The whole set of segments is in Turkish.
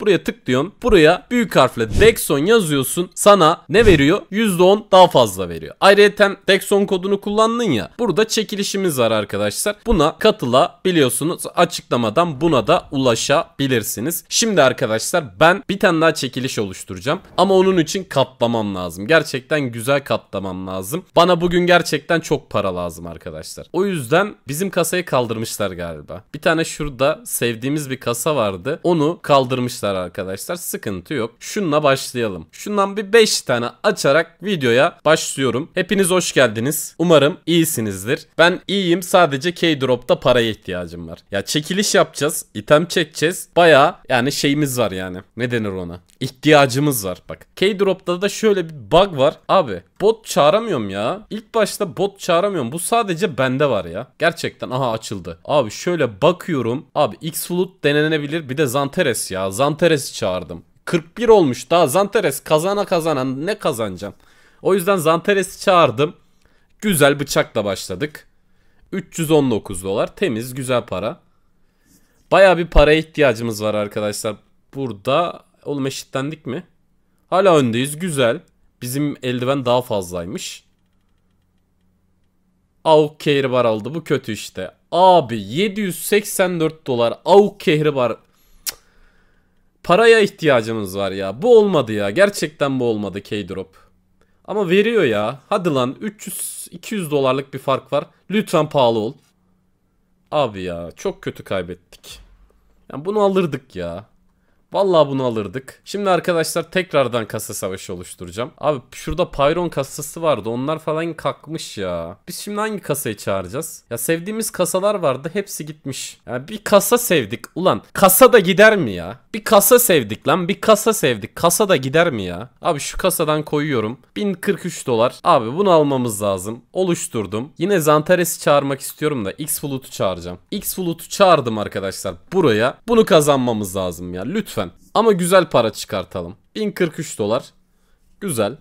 Buraya tık diyorsun. Buraya büyük harfle Dexon yazıyorsun. Sana ne veriyor? %10 daha fazla veriyor. Ayrıca Dexon kodunu kullandın ya. Burada çekilişimiz var arkadaşlar. Buna katılabiliyorsunuz. Açıklamadan buna da ulaşabilirsiniz. Şimdi arkadaşlar ben bir tane daha çekiliş oluşturacağım. Ama onun için katlamam lazım. Gerçekten güzel katlamam lazım. Bana bugün gerçekten çok para lazım arkadaşlar. O yüzden bizim kasayı kaldırmışlar galiba. Bir tane şurada sevdiğimiz bir kasa vardı. Onu kaldırmışlar açmışlar arkadaşlar. Sıkıntı yok. Şununla başlayalım. Şundan bir 5 tane açarak videoya başlıyorum. Hepiniz hoş geldiniz. Umarım iyisinizdir. Ben iyiyim. Sadece K-Drop'ta paraya ihtiyacım var. Ya çekiliş yapacağız. item çekeceğiz. Baya yani şeyimiz var yani. Ne denir ona? İhtiyacımız var. Bak K-Drop'ta da şöyle bir bug var. Abi bot çağıramıyorum ya. İlk başta bot çağıramıyorum. Bu sadece bende var ya. Gerçekten aha açıldı. Abi şöyle bakıyorum. Abi X-Flut denenebilir. Bir de Zanteres ya. Zanteres'i çağırdım. 41 olmuş daha Zanteres kazana kazana ne kazanacağım. O yüzden Zanteres'i çağırdım. Güzel bıçakla başladık. 319 dolar temiz güzel para. Baya bir paraya ihtiyacımız var arkadaşlar. Burada oğlum eşitlendik mi? Hala öndeyiz güzel. Bizim eldiven daha fazlaymış. Avuk Kehribar aldı. Bu kötü işte. Abi 784 dolar Avuk Kehribar. Cık. Paraya ihtiyacımız var ya. Bu olmadı ya. Gerçekten bu olmadı K-Drop. Ama veriyor ya. Hadi lan 300-200 dolarlık bir fark var. Lütfen pahalı ol. Abi ya çok kötü kaybettik. Yani bunu alırdık ya. Vallahi bunu alırdık. Şimdi arkadaşlar tekrardan kasa savaşı oluşturacağım. Abi şurada Pyron kasası vardı. Onlar falan kalkmış ya. Biz şimdi hangi kasayı çağıracağız? Ya sevdiğimiz kasalar vardı. Hepsi gitmiş. Ya yani bir kasa sevdik. Ulan kasa da gider mi ya? Bir kasa sevdik lan. Bir kasa sevdik. Kasa da gider mi ya? Abi şu kasadan koyuyorum. 1043 dolar. Abi bunu almamız lazım. Oluşturdum. Yine Zantares'i çağırmak istiyorum da X-Flut'u çağıracağım. X-Flut'u çağırdım arkadaşlar buraya. Bunu kazanmamız lazım ya. Lütfen ama güzel para çıkartalım. 1043 dolar. Güzel.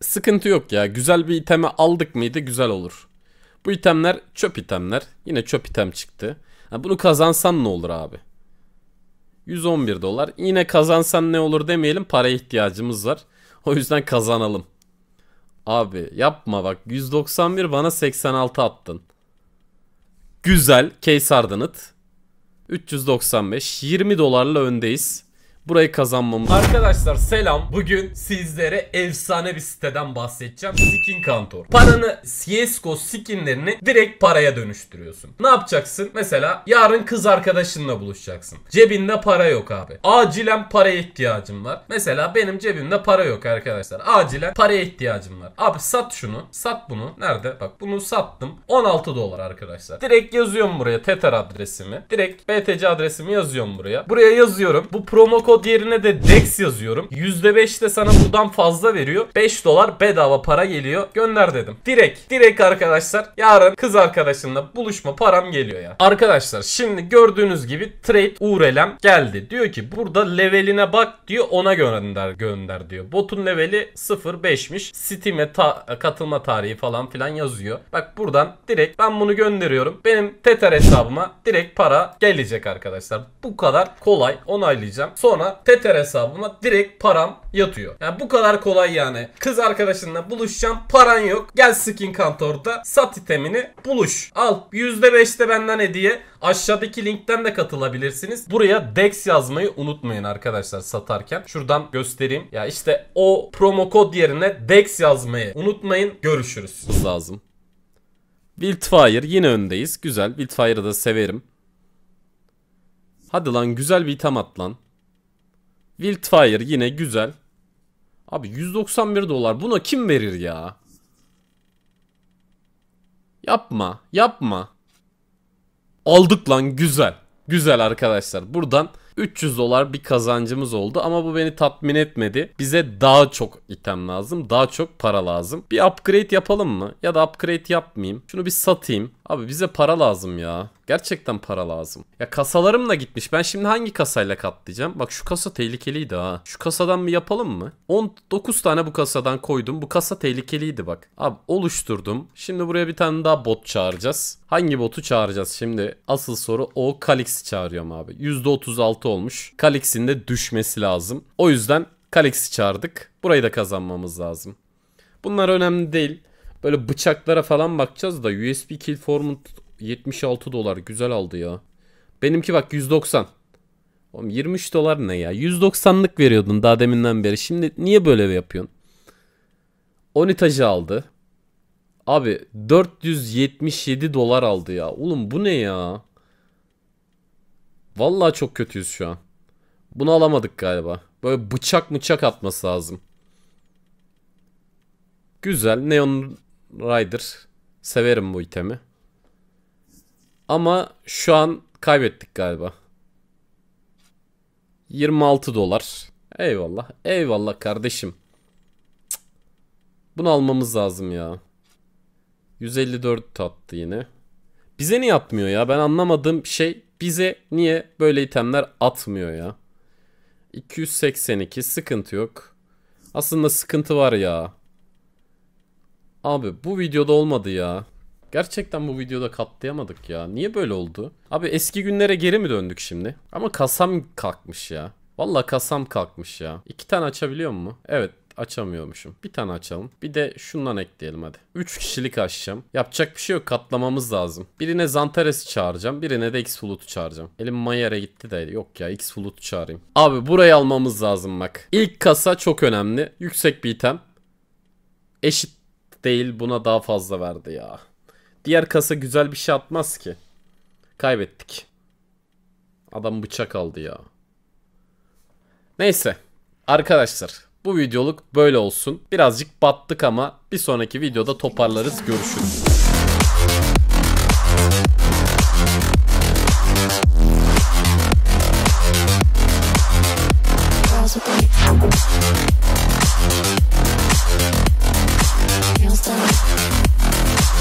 Sıkıntı yok ya. Güzel bir iteme aldık mıydı güzel olur. Bu itemler çöp itemler. Yine çöp item çıktı. Ha, bunu kazansan ne olur abi? 111 dolar. Yine kazansan ne olur demeyelim. Paraya ihtiyacımız var. O yüzden kazanalım. Abi yapma bak. 191 bana 86 attın. Güzel. Case Hardened. 395. 20 dolarla öndeyiz burayı kazanmamız. Arkadaşlar selam. Bugün sizlere efsane bir siteden bahsedeceğim. Skin Kantor. Paranı CSGO skinlerini direkt paraya dönüştürüyorsun. Ne yapacaksın? Mesela yarın kız arkadaşınla buluşacaksın. Cebinde para yok abi. Acilen paraya ihtiyacım var. Mesela benim cebimde para yok arkadaşlar. Acilen paraya ihtiyacım var. Abi sat şunu. Sat bunu. Nerede? Bak bunu sattım. 16 dolar arkadaşlar. Direkt yazıyorum buraya Tether adresimi. Direkt BTC adresimi yazıyorum buraya. Buraya yazıyorum. Bu promo kod yerine de DEX yazıyorum. %5 de sana buradan fazla veriyor. 5 dolar bedava para geliyor. Gönder dedim. Direkt, direkt arkadaşlar yarın kız arkadaşımla buluşma param geliyor ya. Arkadaşlar şimdi gördüğünüz gibi trade URL'em geldi. Diyor ki burada leveline bak diyor ona gönder gönder diyor. Botun leveli 0.5'miş. Steam'e ta katılma tarihi falan filan yazıyor. Bak buradan direkt ben bunu gönderiyorum. Benim Tether hesabıma direkt para gelecek arkadaşlar. Bu kadar kolay onaylayacağım. Sonra bana Tether hesabıma direkt param yatıyor. Yani bu kadar kolay yani. Kız arkadaşınla buluşacağım paran yok. Gel skin kantorda sat itemini buluş. Al %5'te benden hediye. Aşağıdaki linkten de katılabilirsiniz. Buraya DEX yazmayı unutmayın arkadaşlar satarken. Şuradan göstereyim. Ya işte o promo kod yerine DEX yazmayı unutmayın. Görüşürüz. Hız lazım. Wildfire yine öndeyiz. Güzel. Wildfire'ı da severim. Hadi lan güzel bir item at lan. Wildfire yine güzel. Abi 191 dolar buna kim verir ya? Yapma yapma. Aldık lan güzel. Güzel arkadaşlar. Buradan 300 dolar bir kazancımız oldu ama bu beni tatmin etmedi. Bize daha çok item lazım. Daha çok para lazım. Bir upgrade yapalım mı? Ya da upgrade yapmayayım. Şunu bir satayım. Abi bize para lazım ya. Gerçekten para lazım. Ya kasalarım da gitmiş. Ben şimdi hangi kasayla katlayacağım? Bak şu kasa tehlikeliydi ha. Şu kasadan mı yapalım mı? 19 tane bu kasadan koydum. Bu kasa tehlikeliydi bak. Abi oluşturdum. Şimdi buraya bir tane daha bot çağıracağız. Hangi botu çağıracağız şimdi? Asıl soru o Kalix'i çağırıyorum abi. %36 olmuş. Kalix'in de düşmesi lazım. O yüzden Kalix'i çağırdık. Burayı da kazanmamız lazım. Bunlar önemli değil. Böyle bıçaklara falan bakacağız da USB kill format 76 dolar güzel aldı ya. Benimki bak 190. Oğlum 23 dolar ne ya? 190'lık veriyordun daha deminden beri. Şimdi niye böyle yapıyorsun? Onitacı aldı. Abi 477 dolar aldı ya. Oğlum bu ne ya? Vallahi çok kötüyüz şu an. Bunu alamadık galiba. Böyle bıçak mıçak atması lazım. Güzel. Neon Rider. Severim bu itemi. Ama şu an kaybettik galiba. 26 dolar. Eyvallah. Eyvallah kardeşim. Bunu almamız lazım ya. 154 tattı yine. Bize niye atmıyor ya? Ben anlamadığım şey bize niye böyle itemler atmıyor ya? 282 sıkıntı yok. Aslında sıkıntı var ya. Abi bu videoda olmadı ya. Gerçekten bu videoda katlayamadık ya. Niye böyle oldu? Abi eski günlere geri mi döndük şimdi? Ama kasam kalkmış ya. Valla kasam kalkmış ya. İki tane açabiliyor mu? Evet açamıyormuşum. Bir tane açalım. Bir de şundan ekleyelim hadi. 3 kişilik açacağım. Yapacak bir şey yok. Katlamamız lazım. Birine Zantares'i çağıracağım. Birine de X-Flut'u çağıracağım. Elim Mayer'e gitti de yok ya X-Flut'u çağırayım. Abi burayı almamız lazım bak. İlk kasa çok önemli. Yüksek bir item. Eşit değil buna daha fazla verdi ya. Diğer kasa güzel bir şey atmaz ki. Kaybettik. Adam bıçak aldı ya. Neyse. Arkadaşlar bu videoluk böyle olsun. Birazcık battık ama bir sonraki videoda toparlarız. Görüşürüz.